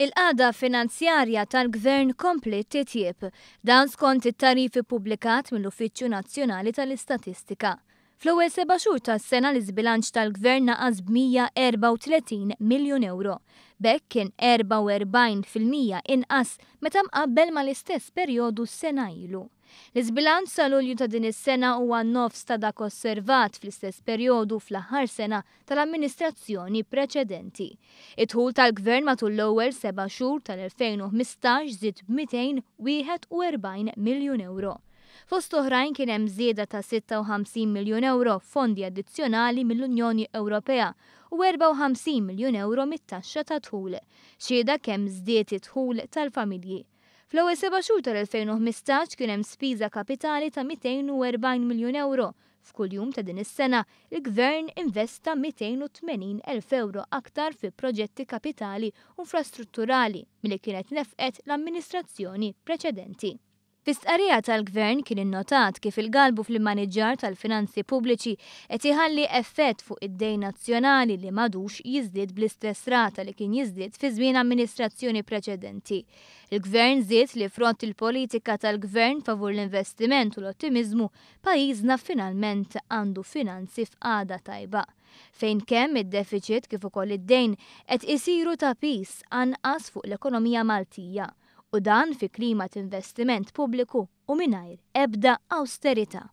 Il-qada finanzjarja tal-Gvern kompli titjib, dan skont it-tarifi publikat mill-Uffiċċju Nazzjonali tal-Istatistika. Fl-ewwel seba' xhur tas-sena l-iżbilanċ tal-Gvern naqas b'134 miljun euro. Bekk kien 44% inqas meta mqabbel ma l-istess perjodu s-sena ilu. L-iżbilanċ sal-ulju ta' din is-sena huwa nofs ta' dak osservat fl-istess perjodu fl-aħħar sena tal-amministrazzjoni preċedenti. It-ħul tal-gvern matul l-ewwel seba' xhur tal-2015 żied 241 miljun euro. Fost oħrajn kien hemm żieda ta' 56 miljun euro fondi addizzjonali mill-Unjoni Ewropea u 54 miljun euro mit-taxxa ta' tħul, xieda kemm żdiet tħul tal-familji. Fl-ewwel seba' xhur tal-2015 kien hemm spiża kapitali ta' 240 miljun euro F'kull jum ta' din is-sena, il-Gvern investa 280 elf euro aktar fi proġetti kapitali u infrastrutturali milli kienet nefqet l-amministrazzjoni preċedenti. Fistqarija tal-gvern kien innotat kif il-galbu fl-maneġġar tal-finanzi pubbliċi qed iħalli effett fuq id-dejn nazzjonali li madux jiżdied bl-istess rata li kien jiżdied fi żmien amministrazzjoni preċedenti. Il-gvern żied li front il-politika tal-gvern favur l-investiment u l-ottimizmu pajjiżna finalment għandu finanzi f'għada tajba fejn kemm id-deficit kif ukoll id-dejn qed isiru ta' pis anqas fuq l-ekonomija Maltija u dan fi klima investiment pubbliku u mingħajr ebda austerita.